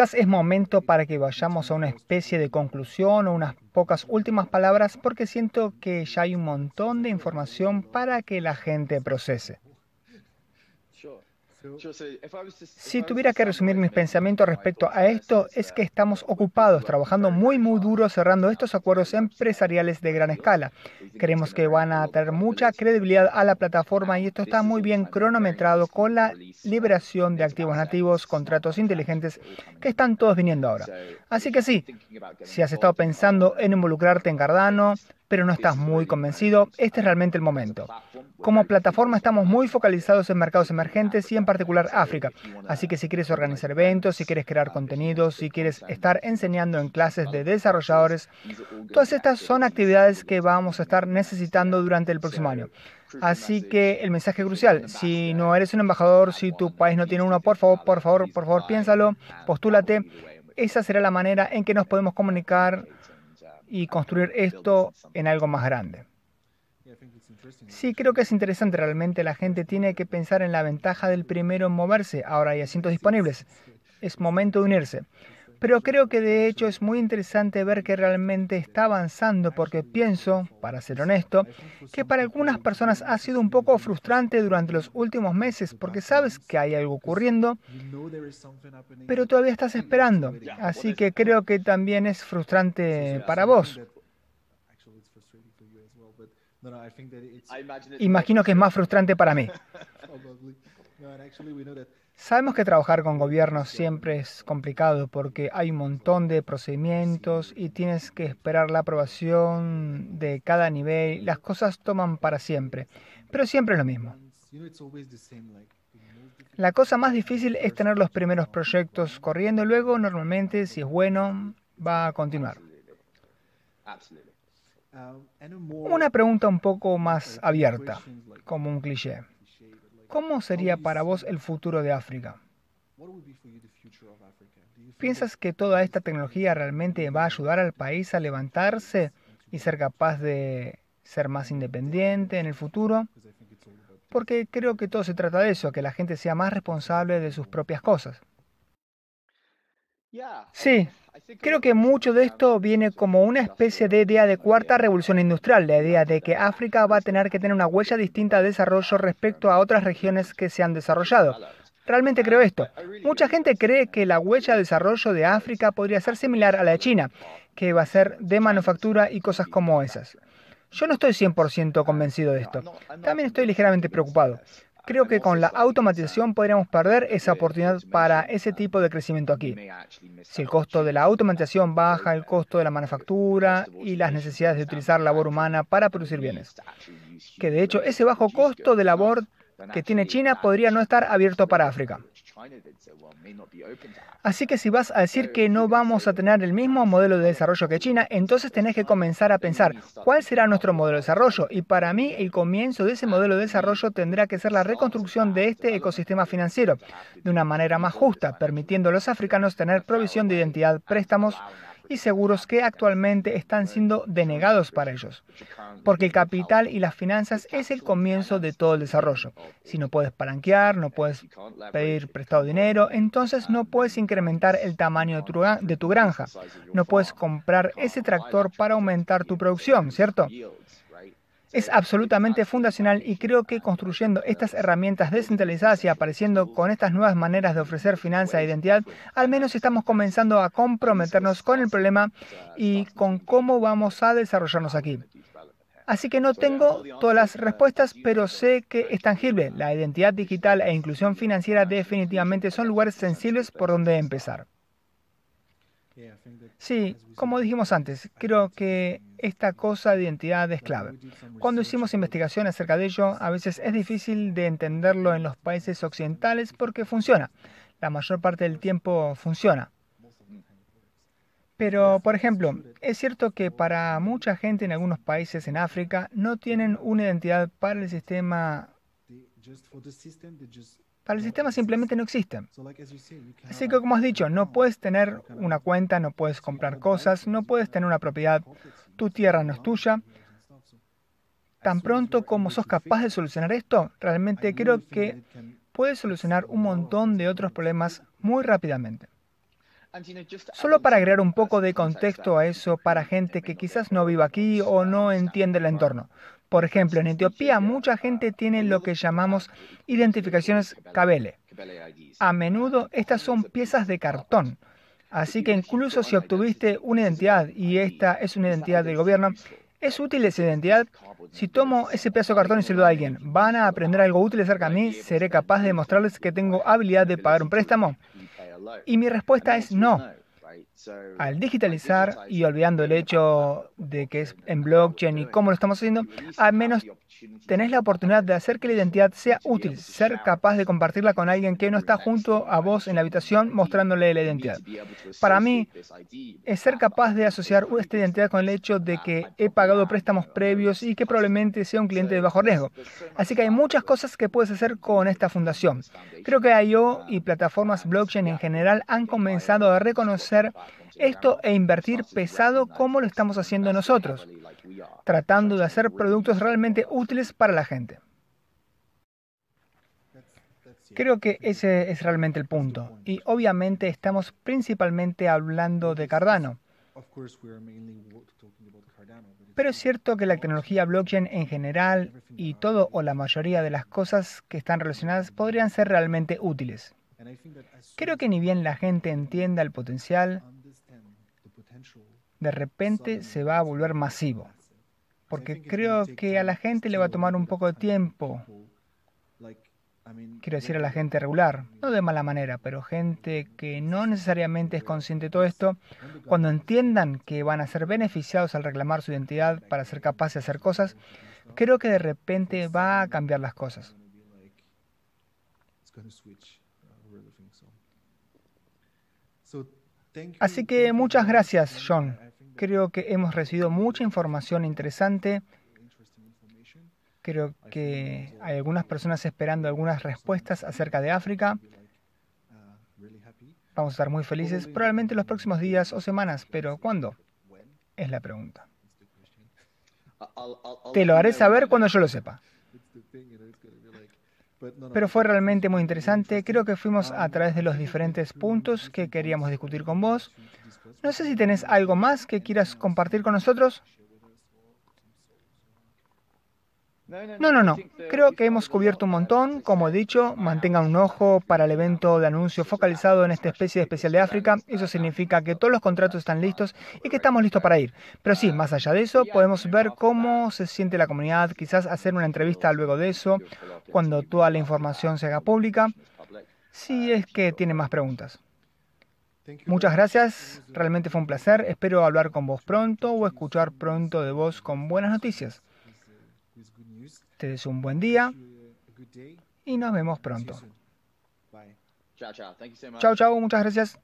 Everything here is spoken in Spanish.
Quizás es momento para que vayamos a una especie de conclusión o unas pocas últimas palabras porque siento que ya hay un montón de información para que la gente procese. Si tuviera que resumir mis pensamientos respecto a esto, es que estamos ocupados, trabajando muy, muy duro, cerrando estos acuerdos empresariales de gran escala. Creemos que van a tener mucha credibilidad a la plataforma y esto está muy bien cronometrado con la liberación de activos nativos, contratos inteligentes, que están todos viniendo ahora. Así que sí, si has estado pensando en involucrarte en Cardano, pero no estás muy convencido, este es realmente el momento. Como plataforma estamos muy focalizados en mercados emergentes y en particular África. Así que si quieres organizar eventos, si quieres crear contenidos, si quieres estar enseñando en clases de desarrolladores, todas estas son actividades que vamos a estar necesitando durante el próximo año. Así que el mensaje crucial, si no eres un embajador, si tu país no tiene uno, por favor, por favor, por favor, piénsalo, postúlate esa será la manera en que nos podemos comunicar y construir esto en algo más grande. Sí, creo que es interesante. Realmente la gente tiene que pensar en la ventaja del primero en moverse. Ahora hay asientos disponibles. Es momento de unirse. Pero creo que de hecho es muy interesante ver que realmente está avanzando porque pienso, para ser honesto, que para algunas personas ha sido un poco frustrante durante los últimos meses porque sabes que hay algo ocurriendo, pero todavía estás esperando. Así que creo que también es frustrante para vos. Imagino que es más frustrante para mí. Sabemos que trabajar con gobiernos siempre es complicado porque hay un montón de procedimientos y tienes que esperar la aprobación de cada nivel. Las cosas toman para siempre, pero siempre es lo mismo. La cosa más difícil es tener los primeros proyectos corriendo, luego normalmente si es bueno va a continuar. Um, Una pregunta un poco más abierta, como un cliché. ¿Cómo sería para vos el futuro de África? ¿Piensas que toda esta tecnología realmente va a ayudar al país a levantarse y ser capaz de ser más independiente en el futuro? Porque creo que todo se trata de eso, que la gente sea más responsable de sus propias cosas. Sí, creo que mucho de esto viene como una especie de idea de cuarta revolución industrial, la idea de que África va a tener que tener una huella distinta de desarrollo respecto a otras regiones que se han desarrollado. Realmente creo esto. Mucha gente cree que la huella de desarrollo de África podría ser similar a la de China, que va a ser de manufactura y cosas como esas. Yo no estoy 100% convencido de esto. También estoy ligeramente preocupado. Creo que con la automatización podríamos perder esa oportunidad para ese tipo de crecimiento aquí. Si el costo de la automatización baja, el costo de la manufactura y las necesidades de utilizar labor humana para producir bienes. Que de hecho ese bajo costo de labor que tiene China podría no estar abierto para África. Así que si vas a decir que no vamos a tener el mismo modelo de desarrollo que China, entonces tenés que comenzar a pensar cuál será nuestro modelo de desarrollo. Y para mí el comienzo de ese modelo de desarrollo tendrá que ser la reconstrucción de este ecosistema financiero de una manera más justa, permitiendo a los africanos tener provisión de identidad, préstamos y seguros que actualmente están siendo denegados para ellos. Porque el capital y las finanzas es el comienzo de todo el desarrollo. Si no puedes palanquear, no puedes pedir prestado dinero, entonces no puedes incrementar el tamaño de tu granja, no puedes comprar ese tractor para aumentar tu producción, ¿cierto? es absolutamente fundacional y creo que construyendo estas herramientas descentralizadas y apareciendo con estas nuevas maneras de ofrecer finanzas e identidad, al menos estamos comenzando a comprometernos con el problema y con cómo vamos a desarrollarnos aquí. Así que no tengo todas las respuestas, pero sé que es tangible. La identidad digital e inclusión financiera definitivamente son lugares sensibles por donde empezar. Sí, como dijimos antes, creo que esta cosa de identidad es clave. Cuando hicimos investigación acerca de ello, a veces es difícil de entenderlo en los países occidentales porque funciona. La mayor parte del tiempo funciona. Pero, por ejemplo, es cierto que para mucha gente en algunos países en África no tienen una identidad para el sistema para el sistema simplemente no existen. Así que como has dicho, no puedes tener una cuenta, no puedes comprar cosas, no puedes tener una propiedad, tu tierra no es tuya. Tan pronto como sos capaz de solucionar esto, realmente creo que puedes solucionar un montón de otros problemas muy rápidamente. Solo para agregar un poco de contexto a eso para gente que quizás no viva aquí o no entiende el entorno. Por ejemplo, en Etiopía mucha gente tiene lo que llamamos identificaciones cabele. A menudo estas son piezas de cartón. Así que incluso si obtuviste una identidad y esta es una identidad del gobierno, ¿Es útil esa identidad? Si tomo ese pedazo de cartón y se lo a alguien, ¿van a aprender algo útil acerca de mí? ¿Seré capaz de demostrarles que tengo habilidad de pagar un préstamo? Y mi respuesta es no. Al digitalizar y olvidando el hecho de que es en blockchain y cómo lo estamos haciendo, al menos tenés la oportunidad de hacer que la identidad sea útil, ser capaz de compartirla con alguien que no está junto a vos en la habitación mostrándole la identidad. Para mí, es ser capaz de asociar esta identidad con el hecho de que he pagado préstamos previos y que probablemente sea un cliente de bajo riesgo. Así que hay muchas cosas que puedes hacer con esta fundación. Creo que IO y plataformas blockchain en general han comenzado a reconocer esto e invertir pesado como lo estamos haciendo nosotros, tratando de hacer productos realmente útiles para la gente. Creo que ese es realmente el punto. Y obviamente estamos principalmente hablando de Cardano. Pero es cierto que la tecnología blockchain en general y todo o la mayoría de las cosas que están relacionadas podrían ser realmente útiles. Creo que ni bien la gente entienda el potencial, de repente se va a volver masivo. Porque creo que a la gente le va a tomar un poco de tiempo. Quiero decir a la gente regular, no de mala manera, pero gente que no necesariamente es consciente de todo esto, cuando entiendan que van a ser beneficiados al reclamar su identidad para ser capaces de hacer cosas, creo que de repente va a cambiar las cosas. Así que muchas gracias, John. Creo que hemos recibido mucha información interesante. Creo que hay algunas personas esperando algunas respuestas acerca de África. Uh, Vamos a estar muy felices, probablemente en los próximos días o semanas, pero ¿cuándo? Es la pregunta. Te lo haré saber cuando yo lo sepa. Pues, Pero fue realmente muy interesante. Creo que fuimos a ah, través de los diferentes puntos que queríamos discutir con vos. No sé si tenés algo más que quieras compartir con nosotros. No, no, no. Creo que hemos cubierto un montón. Como he dicho, mantenga un ojo para el evento de anuncio focalizado en esta especie especial de África. Eso significa que todos los contratos están listos y que estamos listos para ir. Pero sí, más allá de eso, podemos ver cómo se siente la comunidad, quizás hacer una entrevista luego de eso, cuando toda la información se haga pública, si es que tiene más preguntas. Muchas gracias, realmente fue un placer. Espero hablar con vos pronto o escuchar pronto de vos con buenas noticias ustedes un buen día y nos vemos pronto. Chao, chao. Chao, chao. Muchas gracias.